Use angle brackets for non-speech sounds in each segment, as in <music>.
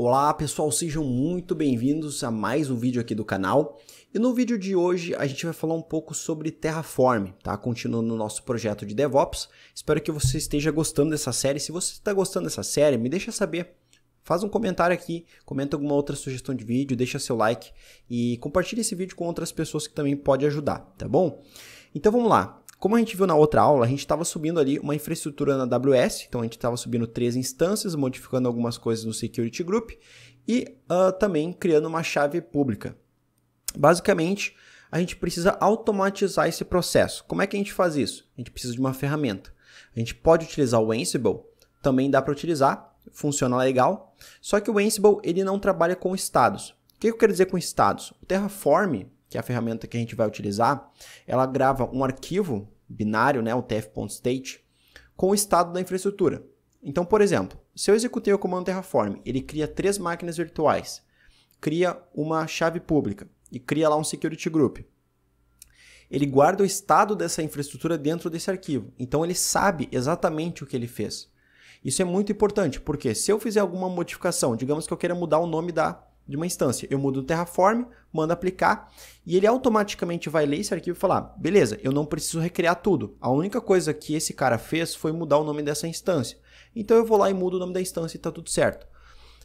Olá pessoal, sejam muito bem-vindos a mais um vídeo aqui do canal. E no vídeo de hoje a gente vai falar um pouco sobre Terraform, tá? Continuando o nosso projeto de DevOps. Espero que você esteja gostando dessa série. Se você está gostando dessa série, me deixa saber. Faz um comentário aqui, comenta alguma outra sugestão de vídeo, deixa seu like e compartilha esse vídeo com outras pessoas que também pode ajudar, tá bom? Então vamos lá. Como a gente viu na outra aula, a gente estava subindo ali uma infraestrutura na AWS, então a gente estava subindo três instâncias, modificando algumas coisas no Security Group e uh, também criando uma chave pública. Basicamente, a gente precisa automatizar esse processo. Como é que a gente faz isso? A gente precisa de uma ferramenta. A gente pode utilizar o Ansible, também dá para utilizar, funciona legal, só que o Ansible ele não trabalha com estados. O que eu quero dizer com estados? O Terraform que é a ferramenta que a gente vai utilizar, ela grava um arquivo binário, né, o tf.state, com o estado da infraestrutura. Então, por exemplo, se eu executei o comando Terraform, ele cria três máquinas virtuais, cria uma chave pública e cria lá um security group. Ele guarda o estado dessa infraestrutura dentro desse arquivo. Então ele sabe exatamente o que ele fez. Isso é muito importante, porque se eu fizer alguma modificação, digamos que eu queira mudar o nome da de uma instância. Eu mudo no Terraform, mando aplicar e ele automaticamente vai ler esse arquivo e falar: beleza, eu não preciso recriar tudo. A única coisa que esse cara fez foi mudar o nome dessa instância. Então eu vou lá e mudo o nome da instância e está tudo certo.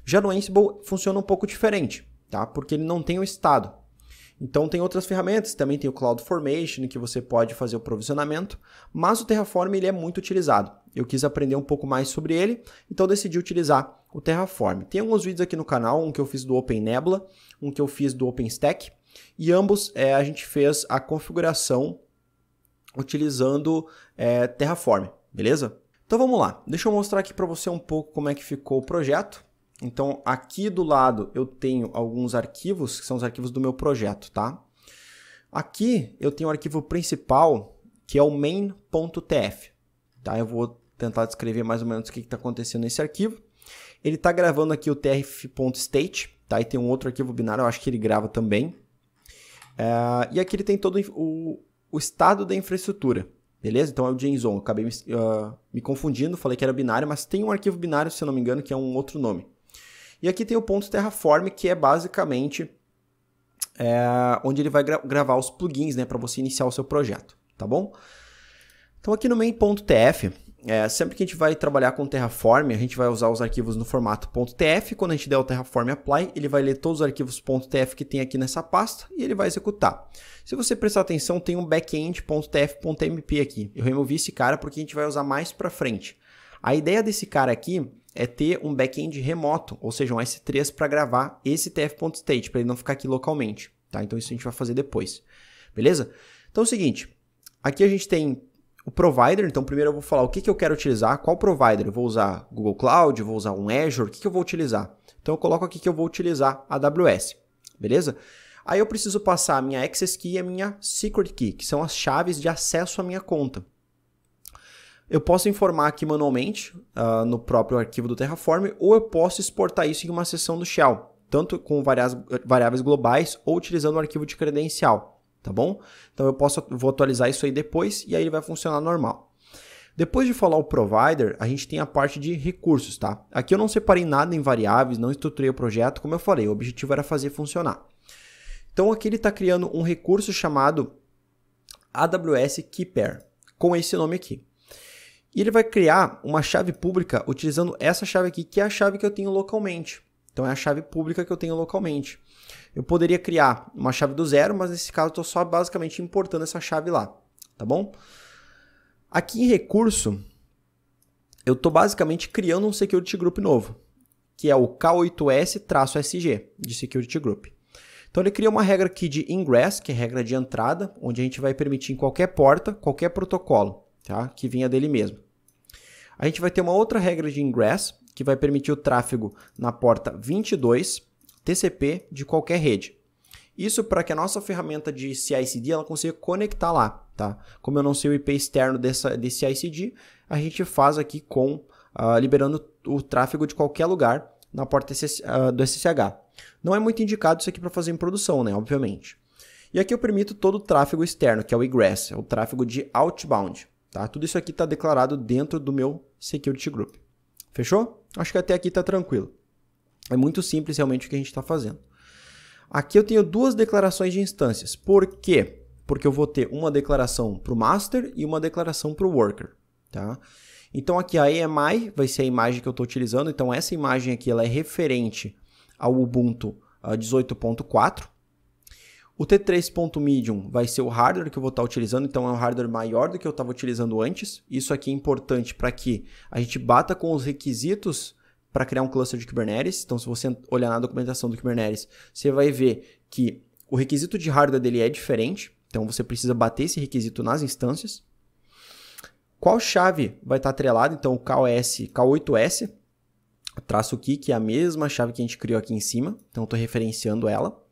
Já no Ansible funciona um pouco diferente, tá? Porque ele não tem o estado. Então tem outras ferramentas, também tem o CloudFormation, que você pode fazer o provisionamento, mas o Terraform ele é muito utilizado. Eu quis aprender um pouco mais sobre ele, então decidi utilizar o Terraform. Tem alguns vídeos aqui no canal, um que eu fiz do Open Nebula, um que eu fiz do OpenStack, e ambos é, a gente fez a configuração utilizando é, Terraform, beleza? Então vamos lá, deixa eu mostrar aqui para você um pouco como é que ficou o projeto. Então, aqui do lado eu tenho alguns arquivos, que são os arquivos do meu projeto, tá? Aqui eu tenho o arquivo principal, que é o main.tf, tá? Eu vou tentar descrever mais ou menos o que está acontecendo nesse arquivo. Ele está gravando aqui o tf.state, tá? E tem um outro arquivo binário, eu acho que ele grava também. É, e aqui ele tem todo o, o estado da infraestrutura, beleza? Então é o JSON, eu acabei me, uh, me confundindo, falei que era binário, mas tem um arquivo binário, se eu não me engano, que é um outro nome. E aqui tem o ponto Terraform, que é basicamente é, onde ele vai gra gravar os plugins né, para você iniciar o seu projeto, tá bom? Então aqui no main.tf, é, sempre que a gente vai trabalhar com Terraform, a gente vai usar os arquivos no formato .tf, quando a gente der o Terraform Apply, ele vai ler todos os arquivos .tf que tem aqui nessa pasta e ele vai executar. Se você prestar atenção, tem um backend.tf.mp aqui. Eu removi esse cara porque a gente vai usar mais para frente. A ideia desse cara aqui é ter um backend remoto, ou seja, um S3 para gravar esse tf.state, para ele não ficar aqui localmente. Tá? Então isso a gente vai fazer depois. Beleza? Então é o seguinte, aqui a gente tem o provider, então primeiro eu vou falar o que, que eu quero utilizar, qual provider, eu vou usar Google Cloud, vou usar um Azure, o que, que eu vou utilizar? Então eu coloco aqui que eu vou utilizar a AWS, beleza? Aí eu preciso passar a minha Access Key e a minha Secret Key, que são as chaves de acesso à minha conta eu posso informar aqui manualmente uh, no próprio arquivo do Terraform ou eu posso exportar isso em uma seção do Shell, tanto com variáveis globais ou utilizando o arquivo de credencial, tá bom? Então eu posso vou atualizar isso aí depois e aí ele vai funcionar normal. Depois de falar o provider, a gente tem a parte de recursos, tá? Aqui eu não separei nada em variáveis, não estruturei o projeto, como eu falei, o objetivo era fazer funcionar. Então aqui ele está criando um recurso chamado AWS Key Pair, com esse nome aqui. E ele vai criar uma chave pública utilizando essa chave aqui, que é a chave que eu tenho localmente. Então é a chave pública que eu tenho localmente. Eu poderia criar uma chave do zero, mas nesse caso estou só basicamente importando essa chave lá, tá bom? Aqui em recurso, eu estou basicamente criando um security group novo, que é o K8S-SG de security group. Então ele cria uma regra aqui de ingress, que é regra de entrada, onde a gente vai permitir em qualquer porta, qualquer protocolo tá? que vinha dele mesmo. A gente vai ter uma outra regra de ingress, que vai permitir o tráfego na porta 22 TCP de qualquer rede. Isso para que a nossa ferramenta de CI/CD ela consiga conectar lá, tá? Como eu não sei o IP externo dessa desse CI/CD, a gente faz aqui com uh, liberando o tráfego de qualquer lugar na porta ah, do SSH. Não é muito indicado isso aqui para fazer em produção, né? Obviamente. E aqui eu permito todo o tráfego externo, que é o egress, é o tráfego de outbound. Tá? Tudo isso aqui está declarado dentro do meu Security Group. Fechou? Acho que até aqui está tranquilo. É muito simples realmente o que a gente está fazendo. Aqui eu tenho duas declarações de instâncias. Por quê? Porque eu vou ter uma declaração para o master e uma declaração para o worker. Tá? Então aqui a EMI vai ser a imagem que eu estou utilizando. Então essa imagem aqui ela é referente ao Ubuntu 18.4. Ah, o T3.medium vai ser o hardware que eu vou estar tá utilizando, então é um hardware maior do que eu estava utilizando antes. Isso aqui é importante para que a gente bata com os requisitos para criar um cluster de Kubernetes. Então, se você olhar na documentação do Kubernetes, você vai ver que o requisito de hardware dele é diferente, então você precisa bater esse requisito nas instâncias. Qual chave vai estar tá atrelada? Então, o KOS, K8S, traço aqui, que é a mesma chave que a gente criou aqui em cima, então estou referenciando ela.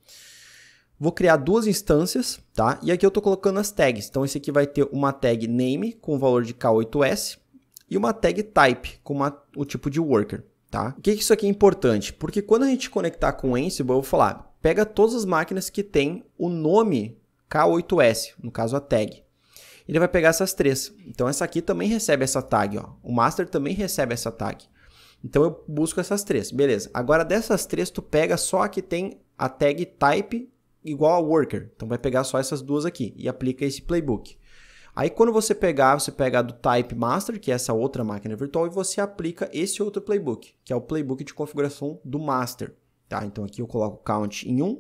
Vou criar duas instâncias, tá? E aqui eu estou colocando as tags. Então, esse aqui vai ter uma tag name com o valor de K8S e uma tag type com uma, o tipo de worker, tá? O que, que isso aqui é importante? Porque quando a gente conectar com o Ansible, eu vou falar, pega todas as máquinas que tem o nome K8S, no caso a tag. Ele vai pegar essas três. Então, essa aqui também recebe essa tag, ó. O master também recebe essa tag. Então, eu busco essas três. Beleza. Agora, dessas três, tu pega só a que tem a tag type igual a worker. Então vai pegar só essas duas aqui e aplica esse playbook. Aí quando você pegar, você pega do type master, que é essa outra máquina virtual, e você aplica esse outro playbook, que é o playbook de configuração do master. Tá? Então aqui eu coloco count em 1, um,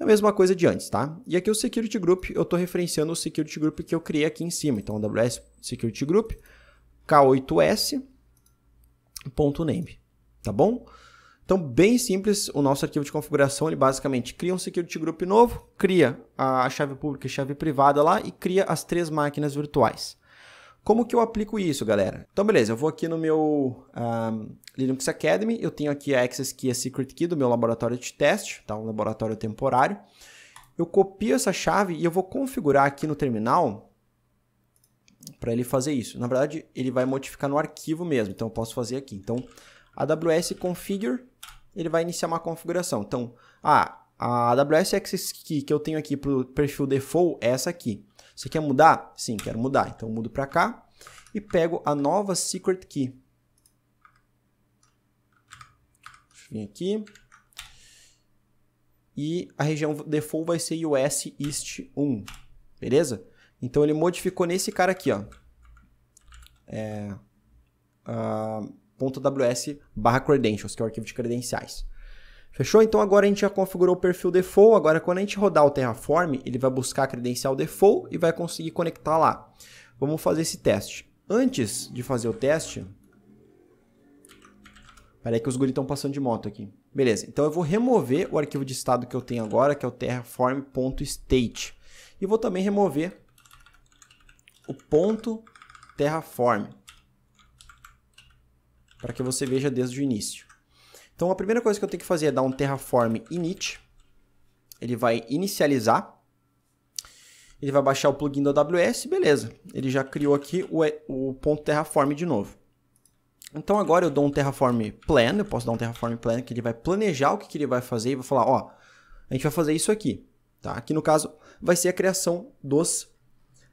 a mesma coisa de antes, tá? E aqui o security group, eu estou referenciando o security group que eu criei aqui em cima. Então, AWS security group, k8s.name, tá bom? Então, bem simples, o nosso arquivo de configuração, ele basicamente cria um security group novo, cria a chave pública e chave privada lá e cria as três máquinas virtuais. Como que eu aplico isso, galera? Então, beleza, eu vou aqui no meu um, Linux Academy, eu tenho aqui a Access Key e a Secret Key do meu laboratório de teste, tá? Um laboratório temporário. Eu copio essa chave e eu vou configurar aqui no terminal para ele fazer isso. Na verdade, ele vai modificar no arquivo mesmo, então eu posso fazer aqui. Então, aws configure ele vai iniciar uma configuração. Então, ah, a AWS Access Key que eu tenho aqui para o perfil default é essa aqui. Você quer mudar? Sim, quero mudar. Então, mudo para cá e pego a nova Secret Key. Deixa eu vir aqui. E a região default vai ser US East 1. Beleza? Então, ele modificou nesse cara aqui, ó. É... Uh, .ws barra credentials, que é o arquivo de credenciais. Fechou? Então agora a gente já configurou o perfil default, agora quando a gente rodar o Terraform, ele vai buscar a credencial default e vai conseguir conectar lá. Vamos fazer esse teste. Antes de fazer o teste... Peraí que os guri estão passando de moto aqui. Beleza, então eu vou remover o arquivo de estado que eu tenho agora, que é o terraform.state. E vou também remover o ponto terraform para que você veja desde o início. Então a primeira coisa que eu tenho que fazer é dar um terraform init. Ele vai inicializar. Ele vai baixar o plugin da AWS, beleza. Ele já criou aqui o, o ponto terraform de novo. Então agora eu dou um terraform plan, eu posso dar um terraform plan que ele vai planejar o que, que ele vai fazer e vai falar, ó, a gente vai fazer isso aqui, tá? Aqui no caso vai ser a criação dos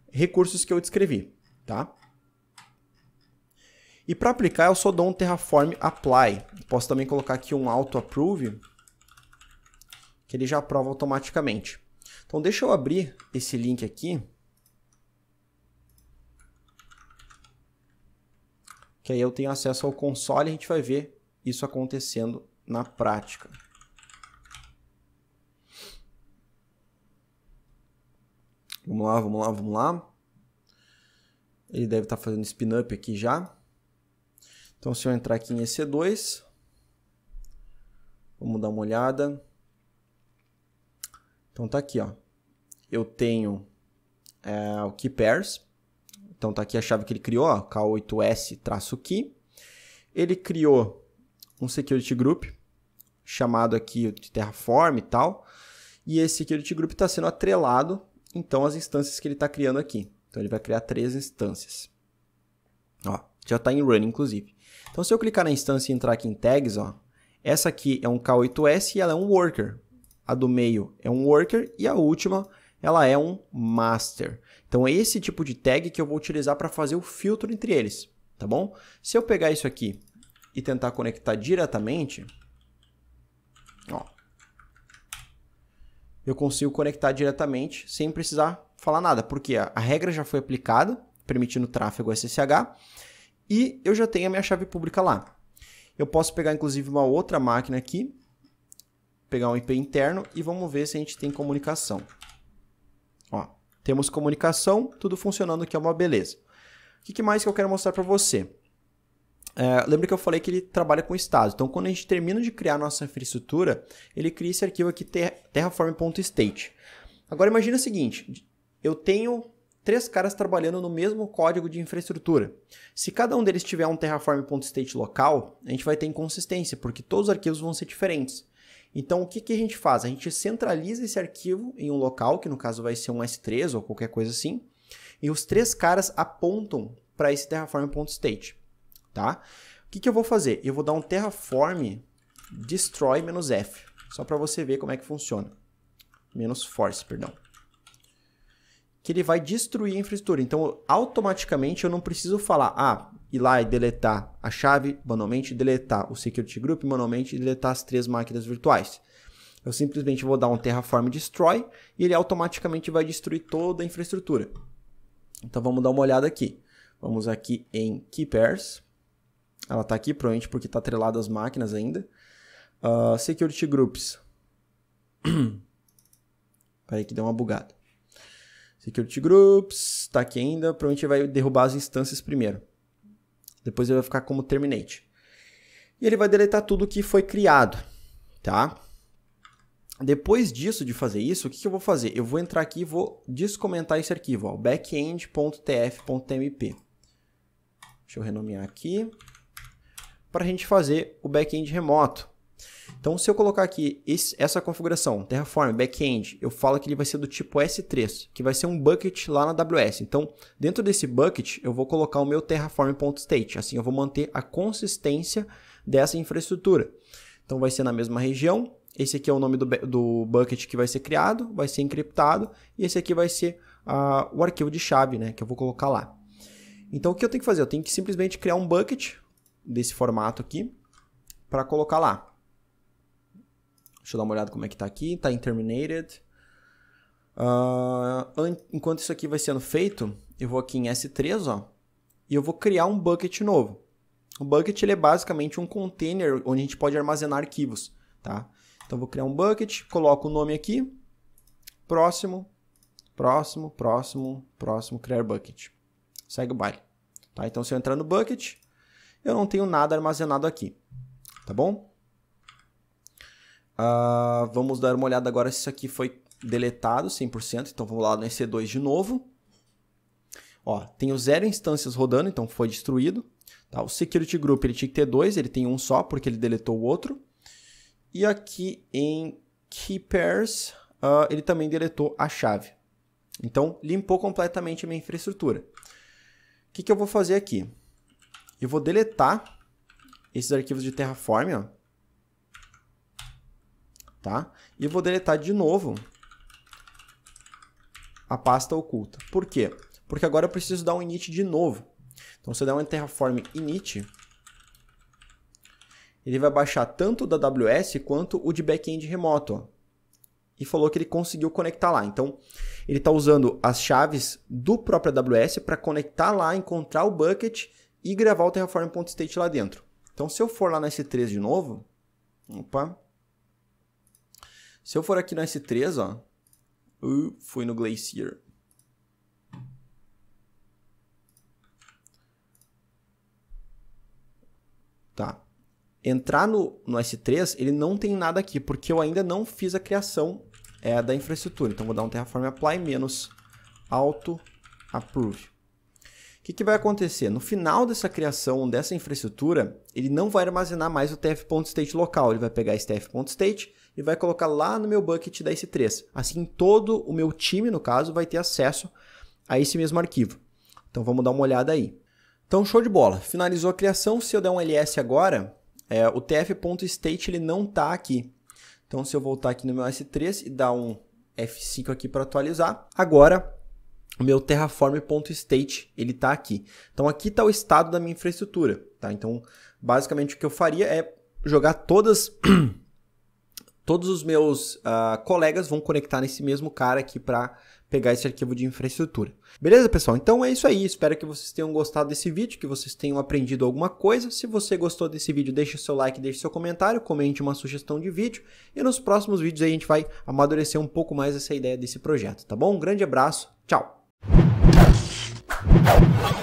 recursos que eu descrevi, tá? E para aplicar, eu só dou um Terraform Apply. Posso também colocar aqui um Auto Approve, que ele já aprova automaticamente. Então deixa eu abrir esse link aqui. Que aí eu tenho acesso ao console e a gente vai ver isso acontecendo na prática. Vamos lá, vamos lá, vamos lá. Ele deve estar tá fazendo spin-up aqui já. Então, se eu entrar aqui em EC2, vamos dar uma olhada. Então, tá aqui, ó. Eu tenho é, o key pairs. Então, tá aqui a chave que ele criou, ó, K8S-key. Ele criou um security group, chamado aqui de Terraform e tal. E esse security group está sendo atrelado, então, às instâncias que ele está criando aqui. Então, ele vai criar três instâncias. Ó, já está em running, inclusive. Então, se eu clicar na instância e entrar aqui em tags, ó, essa aqui é um K8S e ela é um worker. A do meio é um worker e a última ela é um master. Então, é esse tipo de tag que eu vou utilizar para fazer o filtro entre eles, tá bom? Se eu pegar isso aqui e tentar conectar diretamente, ó, eu consigo conectar diretamente sem precisar falar nada, porque a regra já foi aplicada, permitindo tráfego SSH, e eu já tenho a minha chave pública lá. Eu posso pegar inclusive uma outra máquina aqui, pegar um IP interno e vamos ver se a gente tem comunicação. Ó, temos comunicação, tudo funcionando aqui é uma beleza. O que mais que eu quero mostrar para você? É, lembra que eu falei que ele trabalha com estado. Então, quando a gente termina de criar nossa infraestrutura, ele cria esse arquivo aqui, terraform.state. Agora, imagine o seguinte, eu tenho três caras trabalhando no mesmo código de infraestrutura. Se cada um deles tiver um terraform.state local, a gente vai ter inconsistência, porque todos os arquivos vão ser diferentes. Então, o que, que a gente faz? A gente centraliza esse arquivo em um local, que no caso vai ser um S3 ou qualquer coisa assim, e os três caras apontam para esse terraform.state, tá? O que, que eu vou fazer? Eu vou dar um terraform destroy-f, só para você ver como é que funciona. Menos force, perdão que ele vai destruir a infraestrutura. Então, automaticamente eu não preciso falar, ah, ir lá e deletar a chave manualmente, deletar o security group manualmente, deletar as três máquinas virtuais. Eu simplesmente vou dar um Terraform Destroy e ele automaticamente vai destruir toda a infraestrutura. Então vamos dar uma olhada aqui. Vamos aqui em Key Pairs. Ela está aqui, provavelmente porque está atrelada às máquinas ainda. Uh, security Groups. <clears throat> Peraí que deu uma bugada. Security Groups, está aqui ainda, provavelmente vai derrubar as instâncias primeiro. Depois ele vai ficar como Terminate. E ele vai deletar tudo que foi criado, tá? Depois disso, de fazer isso, o que, que eu vou fazer? Eu vou entrar aqui e vou descomentar esse arquivo, ó, backend.tf.tmp. Deixa eu renomear aqui. Para a gente fazer o backend remoto. Então, se eu colocar aqui esse, essa configuração, Terraform, backend, eu falo que ele vai ser do tipo S3, que vai ser um bucket lá na AWS. Então, dentro desse bucket, eu vou colocar o meu terraform.state. Assim, eu vou manter a consistência dessa infraestrutura. Então, vai ser na mesma região. Esse aqui é o nome do, do bucket que vai ser criado, vai ser encriptado. E esse aqui vai ser uh, o arquivo de chave, né, que eu vou colocar lá. Então, o que eu tenho que fazer? Eu tenho que simplesmente criar um bucket desse formato aqui para colocar lá. Deixa eu dar uma olhada como é que tá aqui. Tá em terminated. Uh, ah, enquanto isso aqui vai sendo feito, eu vou aqui em S3, ó, e eu vou criar um bucket novo. O bucket ele é basicamente um container onde a gente pode armazenar arquivos, tá? Então vou criar um bucket, coloco o nome aqui, próximo, próximo, próximo, próximo, criar bucket. Segue o baile. Tá? Então se eu entrar no bucket, eu não tenho nada armazenado aqui, tá bom? Uh, vamos dar uma olhada agora se isso aqui foi deletado 100%. Então vamos lá no EC2 de novo. Ó, tenho zero instâncias rodando, então foi destruído. Tá, o security group ele tinha que ter dois, ele tem um só porque ele deletou o outro. E aqui em keepers uh, ele também deletou a chave. Então limpou completamente a minha infraestrutura. O que, que eu vou fazer aqui? Eu vou deletar esses arquivos de Terraform, ó tá? E vou deletar de novo a pasta oculta. Por quê? Porque agora eu preciso dar um init de novo. Então, se eu der um terraform init, ele vai baixar tanto da AWS quanto o de backend remoto. E falou que ele conseguiu conectar lá. Então, ele está usando as chaves do próprio AWS para conectar lá, encontrar o bucket e gravar o terraform.state lá dentro. Então, se eu for lá na s 3 de novo, opa, se eu for aqui no S3, ó. Uh, fui no Glacier. Tá. Entrar no, no S3, ele não tem nada aqui, porque eu ainda não fiz a criação é, da infraestrutura. Então, vou dar um Terraform Apply menos auto approve. O que, que vai acontecer? No final dessa criação dessa infraestrutura, ele não vai armazenar mais o tf.state local, ele vai pegar esse tf.state e vai colocar lá no meu bucket da S3. Assim, todo o meu time, no caso, vai ter acesso a esse mesmo arquivo. Então vamos dar uma olhada aí. Então, show de bola. Finalizou a criação. Se eu der um ls agora, é, o tf.state ele não está aqui. Então, se eu voltar aqui no meu S3 e dar um F5 aqui para atualizar, agora o meu terraform.state, ele está aqui. Então aqui está o estado da minha infraestrutura, tá? Então, basicamente o que eu faria é jogar todas <clears throat> todos os meus uh, colegas vão conectar nesse mesmo cara aqui para pegar esse arquivo de infraestrutura. Beleza, pessoal? Então é isso aí. Espero que vocês tenham gostado desse vídeo, que vocês tenham aprendido alguma coisa. Se você gostou desse vídeo, deixe seu like, deixe seu comentário, comente uma sugestão de vídeo e nos próximos vídeos a gente vai amadurecer um pouco mais essa ideia desse projeto, tá bom? Um grande abraço, tchau! you